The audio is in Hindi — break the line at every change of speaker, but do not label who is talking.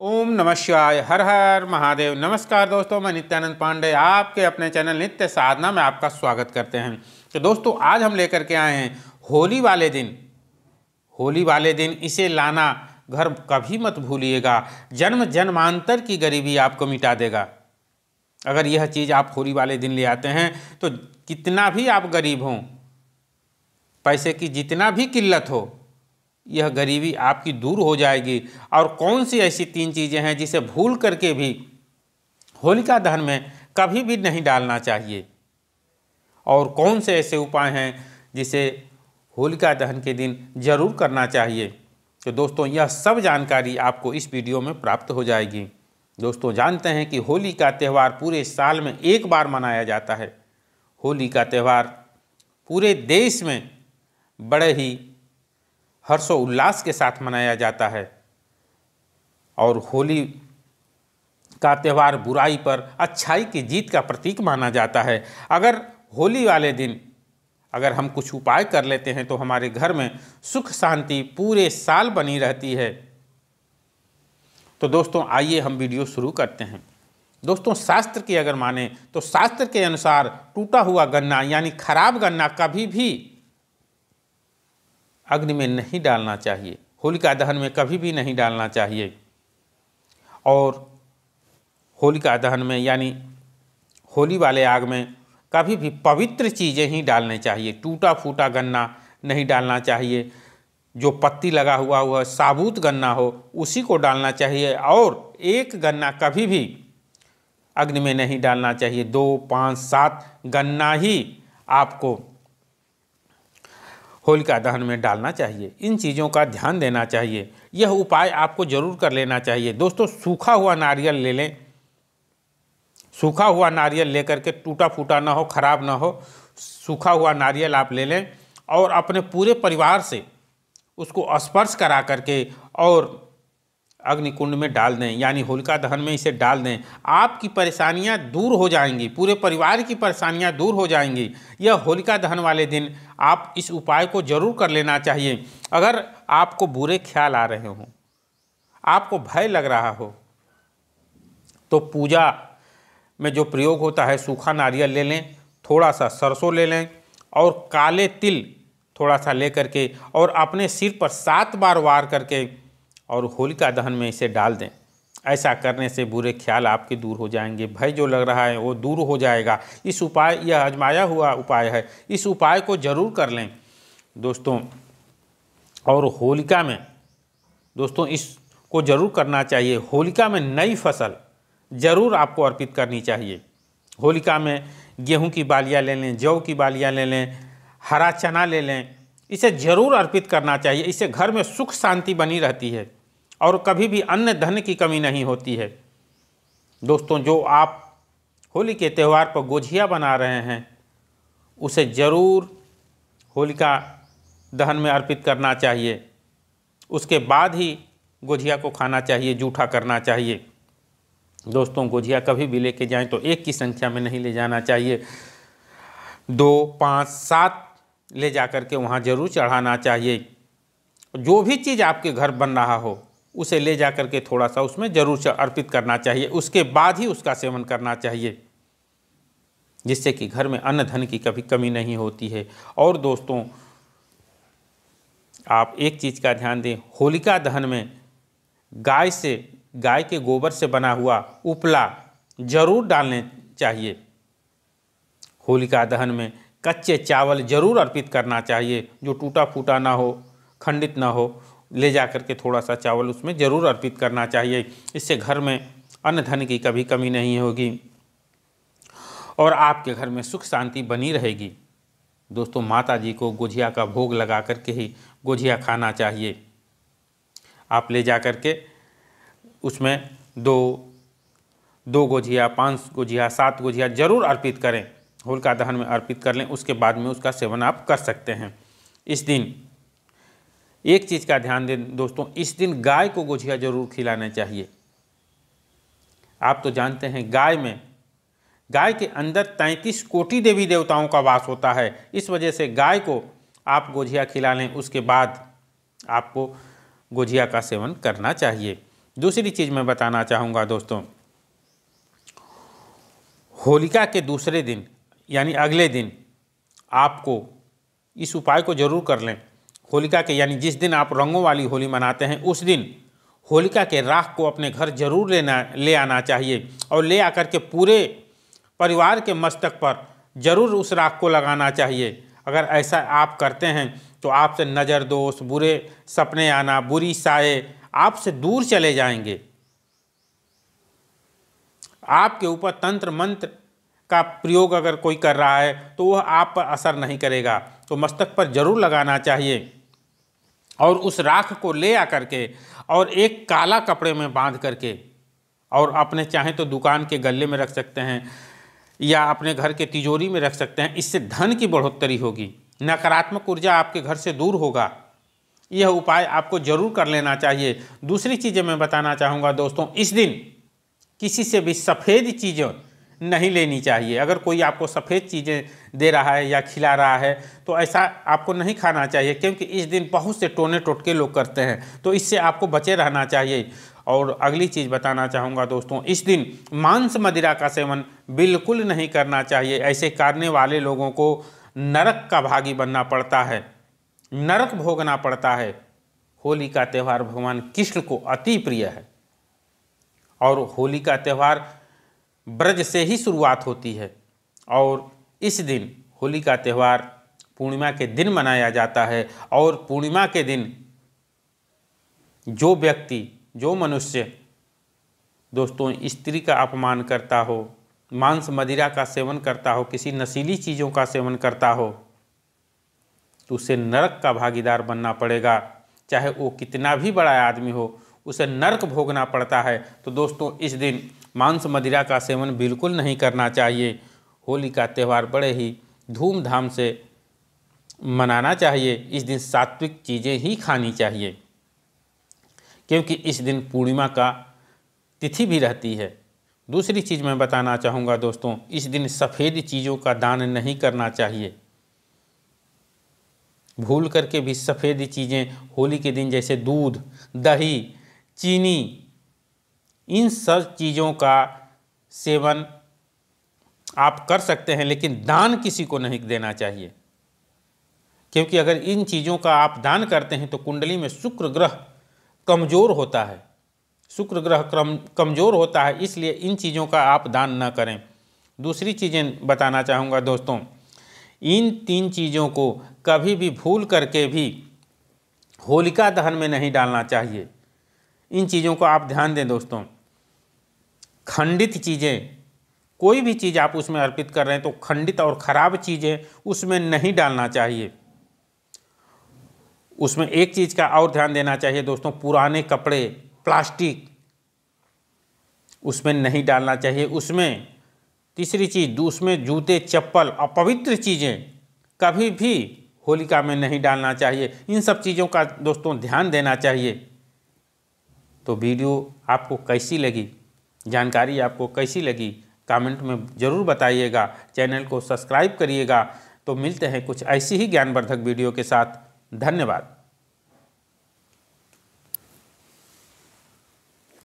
ओम नमः शिवाय हर हर महादेव नमस्कार दोस्तों मैं नित्यानंद पांडे आपके अपने चैनल नित्य साधना में आपका स्वागत करते हैं तो दोस्तों आज हम लेकर के आए हैं होली वाले दिन होली वाले दिन इसे लाना घर कभी मत भूलिएगा जन्म जन्मांतर की गरीबी आपको मिटा देगा अगर यह चीज़ आप होली वाले दिन ले आते हैं तो कितना भी आप गरीब हों पैसे की जितना भी किल्लत हो यह गरीबी आपकी दूर हो जाएगी और कौन सी ऐसी तीन चीज़ें हैं जिसे भूल करके भी होलिका दहन में कभी भी नहीं डालना चाहिए और कौन से ऐसे उपाय हैं जिसे होलिका दहन के दिन जरूर करना चाहिए तो दोस्तों यह सब जानकारी आपको इस वीडियो में प्राप्त हो जाएगी दोस्तों जानते हैं कि होली का त्यौहार पूरे साल में एक बार मनाया जाता है होली का त्यौहार पूरे देश में बड़े ही हर्षो उल्लास के साथ मनाया जाता है और होली का त्यौहार बुराई पर अच्छाई की जीत का प्रतीक माना जाता है अगर होली वाले दिन अगर हम कुछ उपाय कर लेते हैं तो हमारे घर में सुख शांति पूरे साल बनी रहती है तो दोस्तों आइए हम वीडियो शुरू करते हैं दोस्तों शास्त्र की अगर माने तो शास्त्र के अनुसार टूटा हुआ गन्ना यानी खराब गन्ना कभी भी अग्नि में नहीं डालना चाहिए होलिका दहन में कभी भी नहीं डालना चाहिए और होलिका दहन में यानी होली वाले आग में कभी भी पवित्र चीज़ें ही डालनी चाहिए टूटा फूटा गन्ना नहीं डालना चाहिए जो पत्ती लगा हुआ हुआ साबुत गन्ना हो उसी को डालना चाहिए और एक गन्ना कभी भी अग्नि में नहीं डालना चाहिए दो पाँच सात गन्ना ही आपको होलिका दहन में डालना चाहिए इन चीज़ों का ध्यान देना चाहिए यह उपाय आपको ज़रूर कर लेना चाहिए दोस्तों सूखा हुआ नारियल ले लें सूखा हुआ नारियल लेकर के टूटा फूटा ना हो ख़राब ना हो सूखा हुआ नारियल आप ले लें और अपने पूरे परिवार से उसको स्पर्श करा करके और अग्निकुंड में डाल दें यानी होलिका दहन में इसे डाल दें आपकी परेशानियां दूर हो जाएंगी पूरे परिवार की परेशानियां दूर हो जाएंगी यह होलिका दहन वाले दिन आप इस उपाय को जरूर कर लेना चाहिए अगर आपको बुरे ख्याल आ रहे हों आपको भय लग रहा हो तो पूजा में जो प्रयोग होता है सूखा नारियल ले लें थोड़ा सा सरसों ले लें और काले तिल थोड़ा सा ले करके और अपने सिर पर सात बार वार करके और होलिका दहन में इसे डाल दें ऐसा करने से बुरे ख्याल आपके दूर हो जाएंगे भय जो लग रहा है वो दूर हो जाएगा इस उपाय यह आजमाया हुआ उपाय है इस उपाय को ज़रूर कर लें दोस्तों और होलिका में दोस्तों इसको ज़रूर करना चाहिए होलिका में नई फसल ज़रूर आपको अर्पित करनी चाहिए होलिका में गेहूं की बालियाँ ले लें जौ की बालियाँ ले लें हरा चना ले लें इसे ज़रूर अर्पित करना चाहिए इससे घर में सुख शांति बनी रहती है और कभी भी अन्य धन की कमी नहीं होती है दोस्तों जो आप होली के त्यौहार पर गोझिया बना रहे हैं उसे ज़रूर होलिका दहन में अर्पित करना चाहिए उसके बाद ही गोझिया को खाना चाहिए जूठा करना चाहिए दोस्तों गोझिया कभी भी लेके जाएं तो एक की संख्या में नहीं ले जाना चाहिए दो पाँच सात ले जा कर के वहाँ ज़रूर चढ़ाना चाहिए जो भी चीज़ आपके घर बन रहा हो उसे ले जा करके थोड़ा सा उसमें जरूर अर्पित करना चाहिए उसके बाद ही उसका सेवन करना चाहिए जिससे कि घर में अन्न धन की कभी कमी नहीं होती है और दोस्तों आप एक चीज़ का ध्यान दें होलिका दहन में गाय से गाय के गोबर से बना हुआ उपला जरूर डालने चाहिए होलिका दहन में कच्चे चावल जरूर अर्पित करना चाहिए जो टूटा फूटा ना हो खंडित ना हो ले जा करके थोड़ा सा चावल उसमें ज़रूर अर्पित करना चाहिए इससे घर में अन्न धन की कभी कमी नहीं होगी और आपके घर में सुख शांति बनी रहेगी दोस्तों माता जी को गुझिया का भोग लगा कर के ही गुझिया खाना चाहिए आप ले जा कर के उसमें दो दो गोझिया पाँच गुझिया सात गुझिया जरूर अर्पित करें होलिका दहन में अर्पित कर लें उसके बाद में उसका सेवन आप कर सकते हैं इस दिन एक चीज़ का ध्यान दें दोस्तों इस दिन गाय को गोझिया जरूर खिलाना चाहिए आप तो जानते हैं गाय में गाय के अंदर तैंतीस कोटि देवी देवताओं का वास होता है इस वजह से गाय को आप गुझिया खिला लें उसके बाद आपको गोझिया का सेवन करना चाहिए दूसरी चीज़ मैं बताना चाहूँगा दोस्तों होलिका के दूसरे दिन यानी अगले दिन आपको इस उपाय को ज़रूर कर लें होलिका के यानी जिस दिन आप रंगों वाली होली मनाते हैं उस दिन होलिका के राख को अपने घर जरूर लेना ले आना चाहिए और ले आकर के पूरे परिवार के मस्तक पर ज़रूर उस राख को लगाना चाहिए अगर ऐसा आप करते हैं तो आपसे नज़र दोष बुरे सपने आना बुरी साए आपसे दूर चले जाएंगे आपके ऊपर तंत्र मंत्र का प्रयोग अगर कोई कर रहा है तो वह आप पर असर नहीं करेगा तो मस्तक पर ज़रूर लगाना चाहिए और उस राख को ले आकर के और एक काला कपड़े में बांध करके और अपने चाहे तो दुकान के गले में रख सकते हैं या अपने घर के तिजोरी में रख सकते हैं इससे धन की बढ़ोतरी होगी नकारात्मक ऊर्जा आपके घर से दूर होगा यह उपाय आपको जरूर कर लेना चाहिए दूसरी चीज़ें मैं बताना चाहूँगा दोस्तों इस दिन किसी से भी सफ़ेद चीज़ें नहीं लेनी चाहिए अगर कोई आपको सफ़ेद चीज़ें दे रहा है या खिला रहा है तो ऐसा आपको नहीं खाना चाहिए क्योंकि इस दिन बहुत से टोने टोटके लोग करते हैं तो इससे आपको बचे रहना चाहिए और अगली चीज़ बताना चाहूँगा दोस्तों इस दिन मांस मदिरा का सेवन बिल्कुल नहीं करना चाहिए ऐसे करने वाले लोगों को नरक का भागी बनना पड़ता है नरक भोगना पड़ता है होली का त्यौहार भगवान कृष्ण को अति प्रिय है और होली का त्यौहार ब्रज से ही शुरुआत होती है और इस दिन होली का त्यौहार पूर्णिमा के दिन मनाया जाता है और पूर्णिमा के दिन जो व्यक्ति जो मनुष्य दोस्तों स्त्री का अपमान करता हो मांस मदिरा का सेवन करता हो किसी नशीली चीज़ों का सेवन करता हो तो उसे नरक का भागीदार बनना पड़ेगा चाहे वो कितना भी बड़ा आदमी हो उसे नरक भोगना पड़ता है तो दोस्तों इस दिन मांस मदिरा का सेवन बिल्कुल नहीं करना चाहिए होली का त्यौहार बड़े ही धूमधाम से मनाना चाहिए इस दिन सात्विक चीज़ें ही खानी चाहिए क्योंकि इस दिन पूर्णिमा का तिथि भी रहती है दूसरी चीज़ मैं बताना चाहूँगा दोस्तों इस दिन सफ़ेद चीज़ों का दान नहीं करना चाहिए भूल करके भी सफ़ेद चीज़ें होली के दिन जैसे दूध दही चीनी इन सब चीज़ों का सेवन आप कर सकते हैं लेकिन दान किसी को नहीं देना चाहिए क्योंकि अगर इन चीज़ों का आप दान करते हैं तो कुंडली में शुक्र ग्रह कमज़ोर होता है शुक्र ग्रह क्रम कमज़ोर होता है इसलिए इन चीज़ों का आप दान ना करें दूसरी चीज़ें बताना चाहूँगा दोस्तों इन तीन चीज़ों को कभी भी भूल करके भी होलिका दहन में नहीं डालना चाहिए इन चीज़ों को आप ध्यान दें दोस्तों खंडित चीज़ें कोई भी चीज़ आप उसमें अर्पित कर रहे हैं तो खंडित और ख़राब चीज़ें उसमें नहीं डालना चाहिए उसमें एक चीज़ का और ध्यान देना चाहिए दोस्तों पुराने कपड़े प्लास्टिक उसमें नहीं डालना चाहिए उसमें तीसरी चीज़ उसमें जूते चप्पल अपवित्र चीज़ें कभी भी होलिका में नहीं डालना चाहिए इन सब चीज़ों का दोस्तों ध्यान देना चाहिए तो वीडियो आपको कैसी लगी जानकारी आपको कैसी लगी कमेंट में ज़रूर बताइएगा चैनल को सब्सक्राइब करिएगा तो मिलते हैं कुछ ऐसी ही ज्ञानवर्धक वीडियो के साथ धन्यवाद